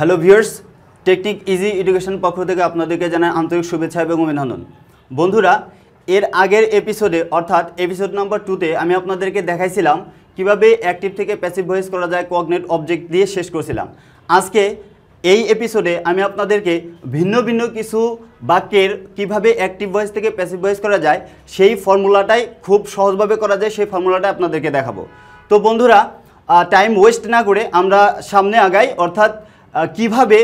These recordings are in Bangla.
hello viewers Technique Easy Education পক্ষ থেকে আপনাদেরকে জানাই আন্তরিক শুভেচ্ছা এবং অভিনন্দন বন্ধুরা এর আগের এপিসোডে অর্থাৎ এপিসোড নম্বর টুতে আমি আপনাদেরকে দেখাইছিলাম কিভাবে অ্যাক্টিভ থেকে প্যাসিভ ভয়েস করা যায় কোঅর্ডিনেট অবজেক্ট দিয়ে শেষ করেছিলাম আজকে এই এপিসোডে আমি আপনাদেরকে ভিন্ন ভিন্ন কিছু বাক্যের কিভাবে অ্যাক্টিভ ভয়েস থেকে প্যাসিভ ভয়েস করা যায় সেই ফর্মুলাটাই খুব সহজভাবে করা যায় সেই ফর্মুলাটাই আপনাদেরকে দেখাবো তো বন্ধুরা টাইম ওয়েস্ট না করে আমরা সামনে আগাই অর্থাৎ কিভাবে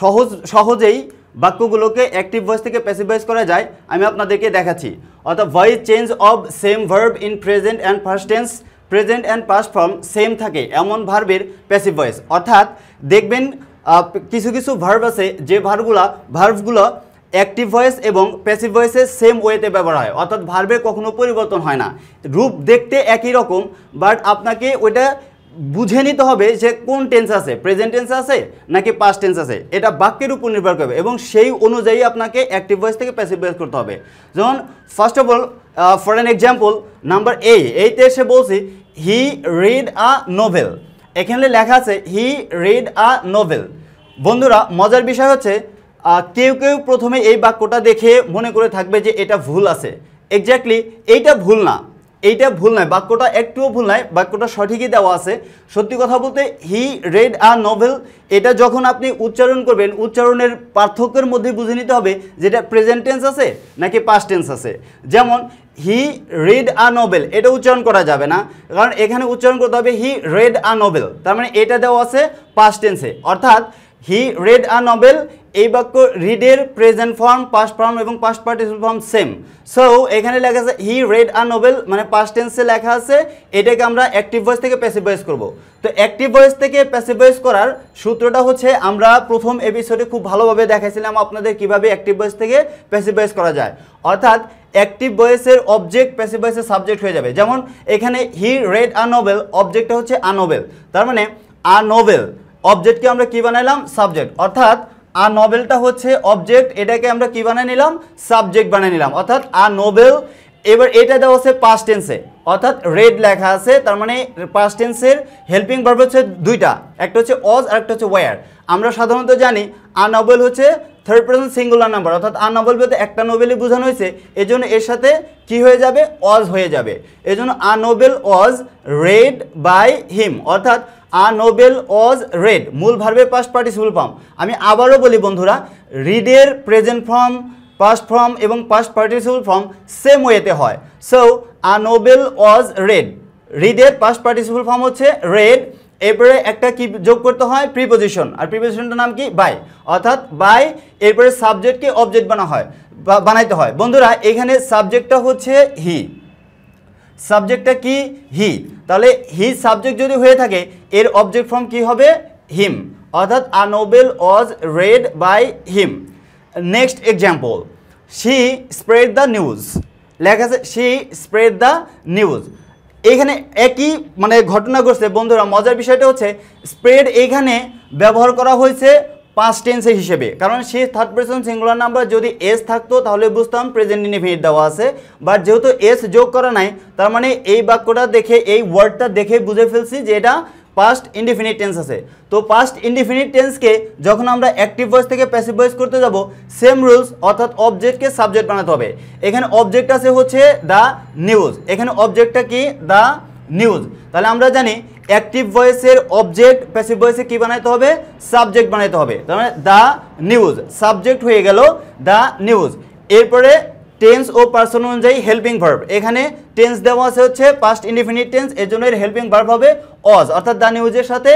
সহজ সহজেই বাক্যগুলোকে অ্যাক্টিভ ভয়েস থেকে প্যাসিভ ভয়েস করা যায় আমি আপনাদেরকে দেখাচ্ছি অর্থাৎ voice change of same verb in present and first tense present and past form same থাকে এমন ভার্বের প্যাসিভ ভয়েস অর্থাৎ দেখবেন কিছু কিছু ভার্ব আছে যে ভার্বগুলো ভার্বগুলো অ্যাক্টিভ ভয়েস এবং প্যাসিভ ভয়েসে সেম ওয়েতে ব্যবহার হয় অর্থাৎ ভার্বের কখনো পরিবর্তন হয় না রূপ দেখতে একই রকম বাট আপনাকে ওইটা বুঝে নিতে হবে যে কোন টেন্স আছে প্রেজেন্ট টেন্স আছে নাকি পাস্ট টেন্স আছে এটা বাক্যের উপর নির্ভর করবে এবং সেই অনুযায়ী আপনাকে অ্যাক্টিভ ভয়েস থেকে প্যাসিভ ভয়েস করতে হবে যেমন first of all for an example number A এইতে এসে বলছি হি রিড আ নোভেল এখানে লেখা আছে হি রিড আ নোভেল বন্ধুরা মজার বিষয় হচ্ছে কেউ কেউ প্রথমে এই বাক্যটা দেখে মনে করে থাকবে যে এটা ভুল আছে এক্স্যাক্টলি এইটা ভুল না এইটা ভুল নয় বাক্যটা একটুও ভুল নয় বাক্যটা সঠিকই দেওয়া আছে সত্যি কথা বলতে হি রেড আ নভেল এটা যখন আপনি উচ্চারণ করবেন উচ্চারণের পার্থক্যের মধ্যে বুঝে নিতে হবে যেটা প্রেজেন্ট টেন্স আছে নাকি পাস্ট টেন্স আছে যেমন হি রেড আ নভেল এটা উচ্চারণ করা যাবে না কারণ এখানে উচ্চারণ করতে হবে হি রেড আ নভেল তার মানে এটা দেওয়া আছে পাস্ট টেন্সে অর্থাৎ হি রেড আ নভেল এই বাক্য রিডের প্রেজেন্ট ফর্ম পাস্ট ফর্ম এবং past participle form same so এখানে লেখা আছে হি রেড আ নোবেল মানে পাস্ট টেন্সে লেখা আছে এটাকে আমরা অ্যাক্টিভ ভয়েস থেকে প্যাসিভ ভয়েস করবো তো অ্যাক্টিভ ভয়েস থেকে প্যাসিভ ভয়েস করার সূত্রটা হচ্ছে আমরা প্রথম এপিসোডে খুব ভালোভাবে দেখাইছিলাম আপনাদের কিভাবে অ্যাক্টিভ ভয়েস থেকে প্যাসিভ ভয়েস করা যায় অর্থাৎ অ্যাক্টিভ ভয়েসের অবজেক্ট প্যাসিভ ভয়েসের সাবজেক্ট হয়ে যাবে যেমন এখানে হি রেড আ নোভেল অবজেক্টটা হচ্ছে আ নোভেল তার মানে আ নোবেল অবজেক্টকে আমরা কি বানাইলাম সাবজেক্ট অর্থাৎ আ নোবেলটা হচ্ছে অবজেক্ট এটাকে আমরা কি বানাই নিলাম সাবজেক্ট বানাই নিলাম অর্থাৎ আ নোবেল এবার এটা দেওয়া আছে পাস্ট টেন্সে অর্থাৎ রেড লেখা আছে তার মানে পাস্ট টেন্সের হেল্পিং ভার্ব হচ্ছে দুইটা একটা হচ্ছে অজ আর একটা হচ্ছে ওয়ার আমরা সাধারণত জানি আ নোবেল হচ্ছে থার্ড পার্সন সিঙ্গুলার নাম্বার অর্থাৎ আ নোবেল বলতে একটা নোবেলই বোঝানো হয়েছে এজন্য এর সাথে কি হয়ে যাবে অজ হয়ে যাবে এজন্য a novel was read by him অর্থাৎ আ নোবেল ওয়াজ রেড মূল ভার্বের পাস্ট পার্টিসিপল ফর্ম আমি আবারও বলি বন্ধুরা রিডের প্রেজেন্ট ফর্ম পাস্ট ফর্ম এবং পাস্ট পার্টিসিপল ফর্ম সেম ওয়েতে হয় so a novel was read রিডের পাস্ট পার্টিসিপল ফর্ম হচ্ছে রেড এরপরে একটা কি যোগ করতে হয় প্রিপোজিশন আর প্রিপোজিশনটার নাম কি বাই অর্থাৎ বাই এরপরে সাবজেক্টকে অবজেক্ট বানা হয় বানাইতে হয় বন্ধুরা এখানে সাবজেক্টটা হচ্ছে হি সাবজেক্টটা কি হি তাহলে হি সাবজেক্ট যদি হয়ে থাকে এর অবজেক্ট ফর্ম কি হবে হিম অর্থাৎ a novel was read by him next example she spread the news লেখা আছে শি স্প্রেড দ্য নিউজ এইখানে একই মানে ঘটনা ঘটছে বন্ধুরা মজার বিষয়টা হচ্ছে স্প্রেড এইখানে ব্যবহার করা হয়েছে পাঁচ টেন্সে হিসেবে কারণ সে থার্ড পার্সন সিঙ্গুলার নাম্বার যদি এস থাকতো তাহলে বুঝতাম প্রেজেন্ট ইনডিফিনিট দেওয়া আছে বাট যেহেতু এস যোগ করা নাই তার মানে এই বাক্যটা দেখে এই ওয়ার্ডটা দেখে বুঝে ফেলছি যে এটা পাস্ট ইনডিফিনিট টেন্স আছে তো পাস্ট ইনডিফিনিট টেন্সকে যখন আমরা অ্যাক্টিভ ভয়েস থেকে প্যাসিভ ভয়েস করতে যাব সেম রুলস অর্থাৎ অবজেক্টকে সাবজেক্ট বানাতে হবে এখানে অবজেক্ট আছে হচ্ছে দ্য নিউজ এখানে অবজেক্টটা কি দ্য নিউজ তাহলে আমরা জানি অ্যাক্টিভ ভয়েসের অবজেক্ট প্যাসিভ ভয়েসে কী বানাইতে হবে সাবজেক্ট বানাইতে হবে তার মানে দ্য নিউজ সাবজেক্ট হয়ে গেল দ্য নিউজ এরপরে টেন্স ও পার্সন অনুযায়ী হেল্পিং ভার্ব এখানে টেন্স দেওয়া আছে হচ্ছে পাস্ট ইনডিফিনিট টেন্স এর জন্য এর হেল্পিং ভার্ব হবে অজ অর্থাৎ দ্য নিউজের সাথে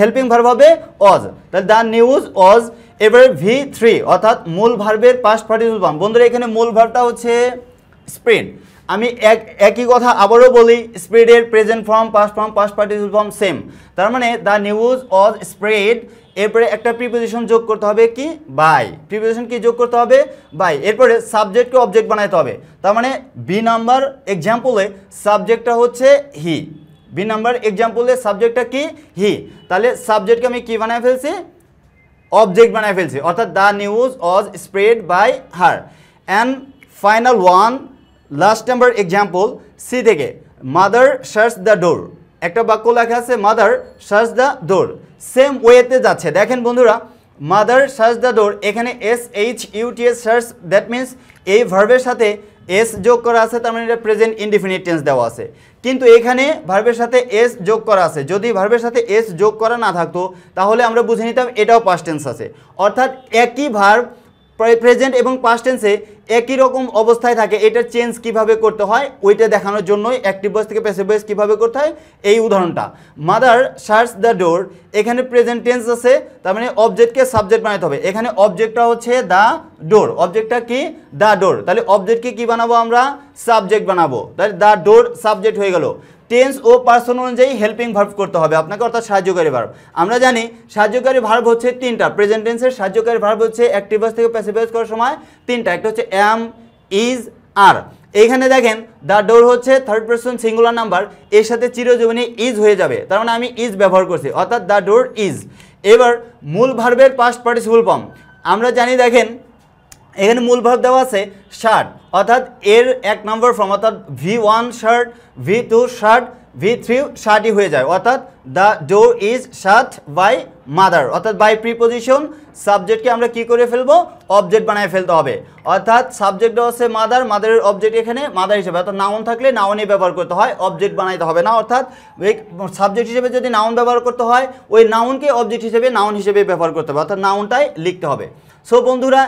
হেল্পিং ভার্ব হবে অজ তাহলে দ্য নিউজ অজ এবারে ভি থ্রি অর্থাৎ মূল ভার্বের পাস্ট পার্টিসিপাল বন্ধুরা এখানে মূল ভার্বটা হচ্ছে স্প্রিন্ট আমি এক একই কথা আবারও বলি স্প্রেডের present form past form past participle form same তার মানে দ্য নিউজ অজ স্প্রেড এরপরে একটা প্রিপোজিশন যোগ করতে হবে কি বাই প্রিপোজিশন কি যোগ করতে হবে বাই এরপরে সাবজেক্টকে অবজেক্ট বানাইতে হবে তার মানে বি নাম্বার এক্সাম্পলে সাবজেক্টটা হচ্ছে হি বি নাম্বার এক্সাম্পলে সাবজেক্টটা কি হি তাহলে সাবজেক্টকে আমি কি বানায় ফেলছি অবজেক্ট বানায় ফেলছি অর্থাৎ the news was spread by her and final one last number example C থেকে মাদার সার্চ দ্য ডোর একটা বাক্য লেখা আছে মাদার সার্চ দ্য ডোর সেম ওয়েতে যাচ্ছে দেখেন বন্ধুরা মাদার সার্চ দ্য ডোর এখানে এস এইচ ইউটিএস সার্চ দ্যাট মিন্স এই ভার্বের সাথে এস যোগ করা আছে তার মানে এটা প্রেজেন্ট ইনডিফিনিট দেওয়া আছে কিন্তু এখানে ভার্বের সাথে এস যোগ করা আছে যদি ভার্বের সাথে এস যোগ করা না থাকতো তাহলে আমরা বুঝে নিতাম এটাও পাস্ট টেন্স আছে অর্থাৎ একই ভার্ব প্রেজেন্ট এবং পাস্ট টেন্সে একই রকম অবস্থায় থাকে এটার চেঞ্জ কিভাবে করতে হয় ওইটা দেখানোর জন্যই অ্যাক্টিভ বয়েস থেকে প্যাসিভ বয়েস কীভাবে করতে হয় এই উদাহরণটা মাদার সার্চ দ্য ডোর এখানে প্রেজেন্ট টেন্স আছে তার মানে অবজেক্টকে সাবজেক্ট বানাতে হবে এখানে অবজেক্টটা হচ্ছে দ্য ডোর অবজেক্টটা কি দ্য ডোর তাহলে অবজেক্টকে কি বানাবো আমরা সাবজেক্ট বানাবো তাহলে দ্য ডোর সাবজেক্ট হয়ে গেল টেন্স ও পার্সন অনুযায়ী হেল্পিং ভার্ভ করতে হবে আপনাকে অর্থাৎ সাহায্যকারী ভার্ব আমরা জানি সাহায্যকারী ভার্ব হচ্ছে তিনটা প্রেজেন্ট টেন্সের সাহায্যকারী ভার্ব হচ্ছে অ্যাক্টিভাস থেকে প্যাসিভাস করার সময় তিনটা একটা হচ্ছে অ্যাম ইজ আর এইখানে দেখেন দ্য ডোর হচ্ছে থার্ড পার্সন সিঙ্গুলার নাম্বার এর সাথে চিরজীবনী ইজ হয়ে যাবে তার মানে আমি ইজ ব্যবহার করছি অর্থাৎ দ্য ডোর ইজ এবার মূল ভার্বের পাস্ট পার্টিসিপুল ফর্ম আমরা জানি দেখেন এখানে মূল ভাগ দেওয়া আছে শার্ট অর্থাৎ এর এক নম্বর ফর্ম অর্থাৎ V one shut V two shut V three শার্টই হয়ে যায় অর্থাৎ the door is shut by mother অর্থাৎ বাই প্রিপোজিশন সাবজেক্টকে আমরা কি করে ফেলবো অবজেক্ট বানায় ফেলতে হবে অর্থাৎ সাবজেক্ট হচ্ছে মাদার মাদারের অবজেক্ট এখানে মাদার হিসেবে অর্থাৎ নাউন থাকলে নাউনই ব্যবহার করতে হয় অবজেক্ট বানাইতে হবে না অর্থাৎ ওই সাবজেক্ট হিসেবে যদি নাউন ব্যবহার করতে হয় ওই নাউনকে অবজেক্ট হিসেবে নাউন হিসেবে ব্যবহার করতে হবে অর্থাৎ নাউনটাই লিখতে হবে সো বন্ধুরা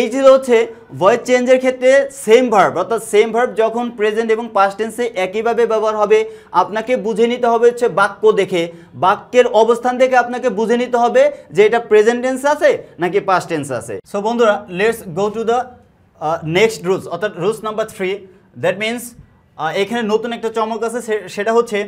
এই ছিল হচ্ছে ভয়েস চেঞ্জের ক্ষেত্রে সেম ভার্ব অর্থাৎ সেম ভার্ব যখন প্রেজেন্ট এবং পাস টেন্সে একইভাবে ব্যবহার হবে আপনাকে বুঝে নিতে হবে হচ্ছে বাক্য দেখে বাক্যের অবস্থান থেকে আপনাকে বুঝে নিতে হবে যে এটা প্রেজেন্ট টেন্স আছে নাকি পাস টেন্স আছে সো বন্ধুরা let's go to the next rules অর্থাৎ rules number three that means এখানে নতুন একটা চমক আছে সেটা হচ্ছে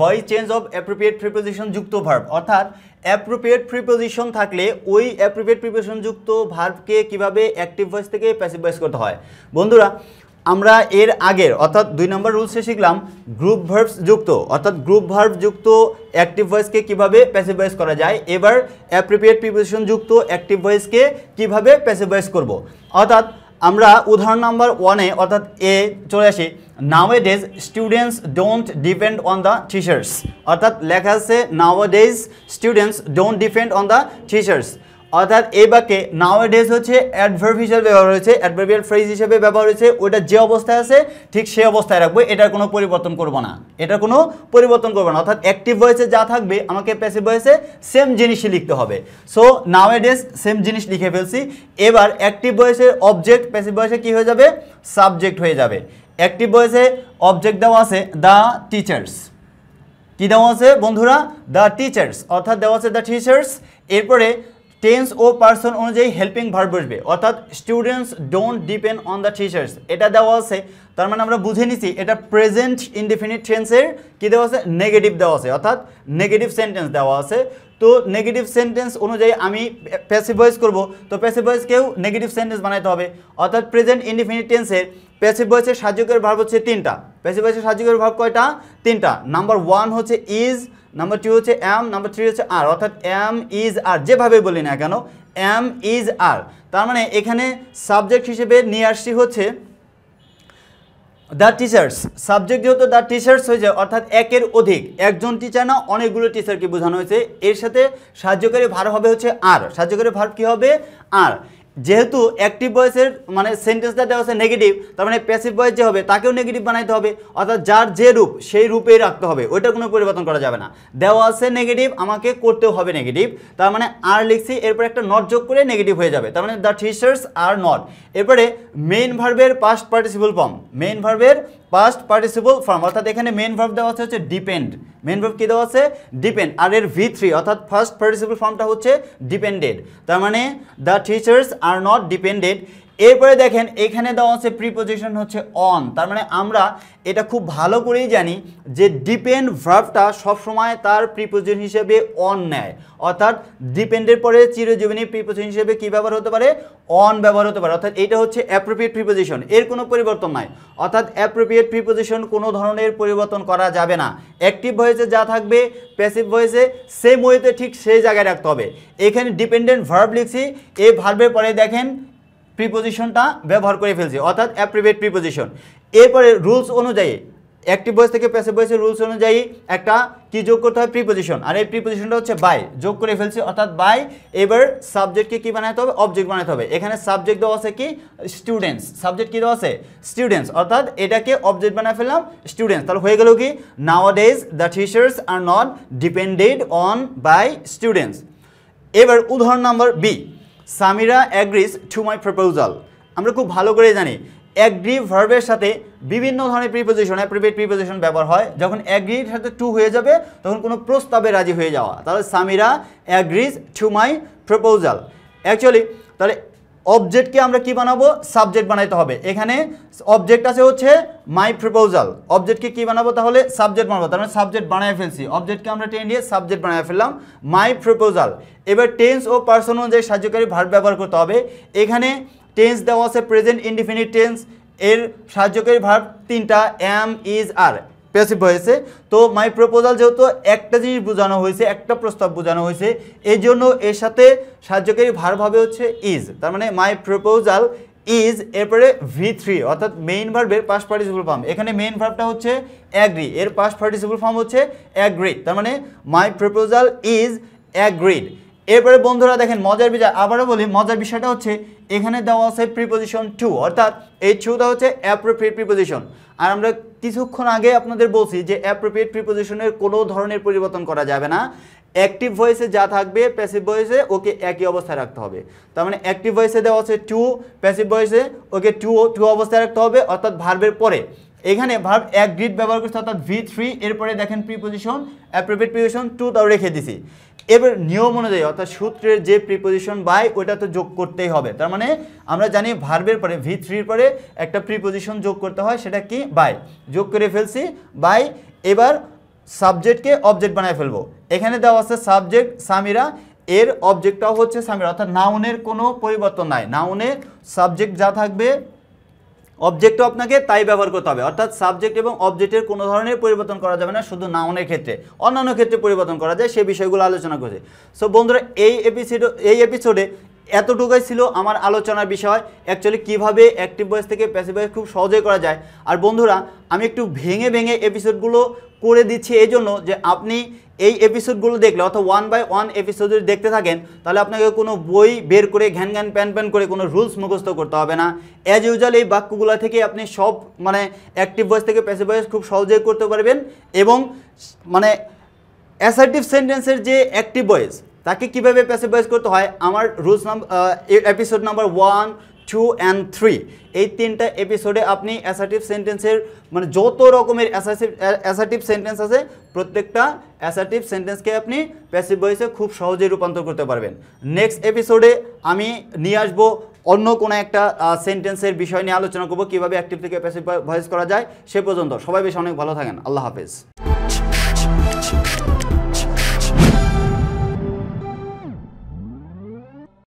voice change of appropriate preposition যুক্ত ভার্ব অর্থাৎ অ্যাপ্রোপ্রিয়েট প্রিপোজিশন থাকলে ওই অ্যাপ্রোপ্রিয়েট প্রিপোজিশনযুক্ত ভার্ভকে কিভাবে অ্যাক্টিভ ভয়েস থেকে প্যাসিভ ভয়েস করতে হয় বন্ধুরা আমরা এর আগের অর্থাৎ দুই নম্বর রুলসে শিখলাম গ্রুপ ভার্ভস যুক্ত অর্থাৎ গ্রুপ ভার্ভ যুক্ত অ্যাক্টিভ ভয়েসকে কীভাবে প্যাসিভ ভয়েস করা যায় এবার অ্যাপ্রোপ্রিয়েট প্রিপোজিশন যুক্ত অ্যাক্টিভ ভয়েসকে কীভাবে প্যাসিভ ভয়েস করব অর্থাৎ আমরা উদাহরণ নাম্বার ওয়ানে অর্থাৎ এ চলে আসি nowadays students don't depend on the teachers অর্থাৎ লেখা আছে nowadays students don't depend on the teachers অর্থাৎ এই বাক্যে নাও ডেজ হচ্ছে অ্যাডভার্ব হিসাবে ব্যবহার হয়েছে অ্যাডভার্বিয়াল ফ্রেজ হিসেবে ব্যবহার হয়েছে ওটা যে অবস্থায় আছে ঠিক সেই অবস্থায় রাখবো এটার কোনো পরিবর্তন করব না এটার কোনো পরিবর্তন করবো না অর্থাৎ অ্যাক্টিভ ভয়েসে যা থাকবে আমাকে প্যাসিভ ভয়েসে সেম জিনিসই লিখতে হবে সো নাও ডেজ সেম জিনিস লিখে ফেলছি এবার অ্যাক্টিভ ভয়েসের অবজেক্ট প্যাসিভ ভয়েসে কী হয়ে যাবে সাবজেক্ট হয়ে যাবে অ্যাক্টিভ ভয়েসে অবজেক্ট দেওয়া আছে দ্য টিচার্স কী দেওয়া আছে বন্ধুরা দ্য টিচার্স অর্থাৎ দেওয়া আছে দ্য টিচার্স এরপরে টেন্স ও পার্সন অনুযায়ী হেল্পিং ভার্ব বসবে অর্থাৎ students don't depend on the teachers এটা দেওয়া আছে তার মানে আমরা বুঝে নিছি এটা প্রেজেন্ট ইনডিফিনিট টেন্সের কি দেওয়া আছে নেগেটিভ দেওয়া আছে অর্থাৎ নেগেটিভ সেন্টেন্স দেওয়া আছে তো নেগেটিভ সেন্টেন্স অনুযায়ী আমি প্যাসিভ ভয়েস করব তো প্যাসিভ নেগেটিভ সেন্টেন্স বানাইতে হবে অর্থাৎ প্রেজেন্ট ইনডিফিনিট টেন্সের প্যাসিভ ভয়েসের সাহায্যকারী হচ্ছে তিনটা প্যাসিভ ভয়েসের সাহায্যকারী ভার্ব কয়টা তিনটা নাম্বার ওয়ান হচ্ছে ইজ নাম্বার টু হচ্ছে এম নাম্বার থ্রি হচ্ছে আর অর্থাৎ এম ইজ আর যেভাবে বলি না কেন এম ইজ আর তার মানে এখানে সাবজেক্ট হিসেবে নিয়ে আসছি হচ্ছে দ্য টিচার্স সাবজেক্ট যেহেতু দ্য টিচার্স হয়েছে অর্থাৎ একের অধিক একজন টিচার না অনেকগুলো টিচারকে বোঝানো হয়েছে এর সাথে সাহায্যকারী ভার হবে হচ্ছে আর সাহায্যকারী ভার কী হবে আর যেহেতু অ্যাক্টিভ ভয়েসের মানে সেন্টেন্সটা দেওয়া আছে নেগেটিভ তার মানে প্যাসিভ ভয়েস যে হবে তাকেও নেগেটিভ বানাইতে হবে অর্থাৎ যার যে রূপ সেই রূপেই রাখতে হবে ওইটা কোনো পরিবর্তন করা যাবে না দেওয়া আছে নেগেটিভ আমাকে করতেও হবে নেগেটিভ তার মানে আর লিখছি এরপরে একটা নট যোগ করে নেগেটিভ হয়ে যাবে তার মানে দ্য টিচার্স আর নট এরপরে মেইন ভার্বের পাস্ট পার্টিসিপল ফর্ম মেইন ভার্বের পাস্ট পার্টিসিপল ফর্ম অর্থাৎ এখানে মেন ভার্ব দেওয়া আছে হচ্ছে ডিপেন্ড মেন ভার্ব কী দেওয়া আছে ডিপেন্ড আর এর ভি থ্রি অর্থাৎ ফার্স্ট পার্টিসিপল ফর্মটা হচ্ছে ডিপেন্ডেড তার মানে the teachers are not dependent এরপরে দেখেন এখানে দেওয়া আছে প্রিপোজিশন হচ্ছে অন তার মানে আমরা এটা খুব ভালো করেই জানি যে ডিপেন্ড ভার্ভটা সবসময় তার প্রিপোজিশন হিসেবে অন নেয় অর্থাৎ ডিপেন্ডের পরে চিরজীবনী প্রিপোজিশন হিসেবে কী ব্যবহার হতে পারে অন ব্যবহার হতে পারে অর্থাৎ এটা হচ্ছে অ্যাপ্রোপ্রিয়েট প্রিপোজিশন এর কোনো পরিবর্তন নাই অর্থাৎ অ্যাপ্রোপ্রিয়েট প্রিপোজিশন কোনো ধরনের পরিবর্তন করা যাবে না অ্যাক্টিভ ভয়েসে যা থাকবে প্যাসিভ ভয়েসে সেম ওয়েতে ঠিক সেই জায়গায় রাখতে হবে এখানে ডিপেন্ডেন্ট ভার্ভ লিখছি এই ভার্ভের পরে দেখেন প্রিপোজিশনটা ব্যবহার করে ফেলছি অর্থাৎ অ্যাপ্রিভেট প্রিপোজিশন এরপরে রুলস অনুযায়ী একটি বয়স থেকে প্যাসিভ বয়সের রুলস অনুযায়ী একটা কি যোগ করতে হয় প্রিপোজিশন আর এই প্রিপোজিশনটা হচ্ছে বাই যোগ করে ফেলছি অর্থাৎ বাই এবার সাবজেক্টকে কি বানাতে হবে অবজেক্ট বানাতে হবে এখানে সাবজেক্ট দেওয়া আছে কি স্টুডেন্টস সাবজেক্ট কি দেওয়া আছে স্টুডেন্টস অর্থাৎ এটাকে অবজেক্ট বানায় ফেললাম স্টুডেন্টস তাহলে হয়ে গেল কি nowadays the teachers are not depended on by students এবার উদাহরণ number B Samira agrees to my proposal আমরা খুব ভালো করে জানি অ্যাগ্রি ভার্বের সাথে বিভিন্ন ধরনের প্রিপোজিশন অ্যাপ্রিভেট প্রিপোজিশন ব্যবহার হয় যখন অ্যাগ্রির সাথে টু হয়ে যাবে তখন কোনো প্রস্তাবে রাজি হয়ে যাওয়া তাহলে Samira agrees to my proposal actually তাহলে অবজেক্টকে আমরা কি বানাবো সাবজেক্ট বানাইতে হবে এখানে অবজেক্ট আছে হচ্ছে মাই প্রপোজাল অবজেক্টকে কি বানাবো তাহলে সাবজেক্ট বানাবো তার মানে সাবজেক্ট বানাই ফেলছি অবজেক্টকে আমরা টেন দিয়ে সাবজেক্ট বানায় ফেললাম মাই প্রপোজাল এবার টেন্স ও পার্সন অনুযায়ী সাহায্যকারী ভার ব্যবহার করতে হবে এখানে টেন্স দেওয়া আছে প্রেজেন্ট ইনডিফিনিট টেন্স এর সাহায্যকারী ভার তিনটা অ্যাম ইজ আর প্যাসিভ হয়েছে তো মাই প্রপোজাল যেহেতু একটা জিনিস বোঝানো হয়েছে একটা প্রস্তাব বোঝানো হয়েছে এই জন্য এর সাথে সাহায্যকারী ভার ভাবে হচ্ছে ইজ তার মানে মাই প্রপোজাল ইজ এরপরে ভি থ্রি অর্থাৎ মেইন ভার্বের পাস পার্টিসিপল ফার্ম এখানে মেইন ভার্বটা হচ্ছে অ্যাগ্রি এর পাস পার্টিসিপল ফার্ম হচ্ছে অ্যাগ্রিড তার মানে মাই প্রপোজাল ইজ অ্যাগ্রিড এরপরে বন্ধুরা দেখেন মজার বিষয় আবারও বলি মজার বিষয়টা হচ্ছে এখানে দেওয়া আছে প্রিপোজিশন টু অর্থাৎ এই টুটা হচ্ছে অ্যাপ্রোপ্রিয়েট প্রিপোজিশন আর আমরা কিছুক্ষণ আগে আপনাদের বলছি যে অ্যাপ্রোপ্রিয়েট প্রিপোজিশনের কোনো ধরনের পরিবর্তন করা যাবে না অ্যাক্টিভ ভয়েসে যা থাকবে প্যাসিভ ভয়েসে ওকে একই অবস্থায় রাখতে হবে তার মানে অ্যাক্টিভ ভয়েসে দেওয়া আছে টু প্যাসিভ ভয়েসে ওকে টু টু অবস্থায় রাখতে হবে অর্থাৎ ভার্বের পরে এখানে ভার্ব এক গ্রিড ব্যবহার করছে অর্থাৎ ভি থ্রি এরপরে দেখেন প্রিপোজিশন অ্যাপ্রোপ্রিয়েট প্রিপোজিশন টু তাও রেখে দিছি এবার নিয়ম অনুযায়ী অর্থাৎ সূত্রের যে প্রিপোজিশন বাই ওটা তো যোগ করতেই হবে তার মানে আমরা জানি ভার্বের পরে ভি থ্রির পরে একটা প্রিপোজিশন যোগ করতে হয় সেটা কি বাই যোগ করে ফেলছি বাই এবার সাবজেক্টকে অবজেক্ট বানায় ফেলবো এখানে দেওয়া আছে সাবজেক্ট সামিরা এর অবজেক্টটাও হচ্ছে সামিরা অর্থাৎ নাউনের কোনো পরিবর্তন নাই নাউনে সাবজেক্ট যা থাকবে অবজেক্টও আপনাকে তাই ব্যবহার করতে হবে অর্থাৎ সাবজেক্ট এবং অবজেক্টের কোনো ধরনের পরিবর্তন করা যাবে না শুধু নাউনের ক্ষেত্রে অন্যান্য ক্ষেত্রে পরিবর্তন করা যায় সেই বিষয়গুলো আলোচনা করছে সো বন্ধুরা এই এপিসোড এই এপিসোডে এতটুকুই ছিল আমার আলোচনার বিষয় অ্যাকচুয়ালি কিভাবে অ্যাক্টিভ বয়েস থেকে প্যাসিভ বয়েস খুব সহজে করা যায় আর বন্ধুরা আমি একটু ভেঙে ভেঙে এপিসোডগুলো করে দিচ্ছি এই জন্য যে আপনি এই এপিসোডগুলো দেখলে অর্থাৎ ওয়ান বাই ওয়ান এপিসোড যদি দেখতে থাকেন তাহলে আপনাকে কোনো বই বের করে ঘ্যান ঘ্যান প্যান প্যান করে কোনো রুলস মুখস্থ করতে হবে না অ্যাজ ইউজুয়াল এই বাক্যগুলো থেকে আপনি সব মানে অ্যাক্টিভ ভয়েস থেকে প্যাসিভ ভয়েস খুব সহজেই করতে পারবেন এবং মানে অ্যাসার্টিভ সেন্টেন্সের যে অ্যাক্টিভ ভয়েস তাকে কীভাবে প্যাসিভ ভয়েস করতে হয় আমার রুলস নাম episode number one two and three এই তিনটা এপিসোডে আপনি অ্যাসার্টিভ সেন্টেন্সের মানে যত রকমের অ্যাসার্টিভ অ্যাসার্টিভ সেন্টেন্স আছে প্রত্যেকটা অ্যাসার্টিভ সেন্টেন্সকে আপনি প্যাসিভ ভয়েসে খুব সহজে রূপান্তর করতে পারবেন নেক্সট এপিসোডে আমি নিয়ে আসবো অন্য কোনো একটা সেন্টেন্সের বিষয় নিয়ে আলোচনা করবো কীভাবে অ্যাক্টিভ থেকে প্যাসিভ ভয়েস করা যায় সে পর্যন্ত সবাই বেশ অনেক ভালো থাকেন আল্লাহ হাফিজ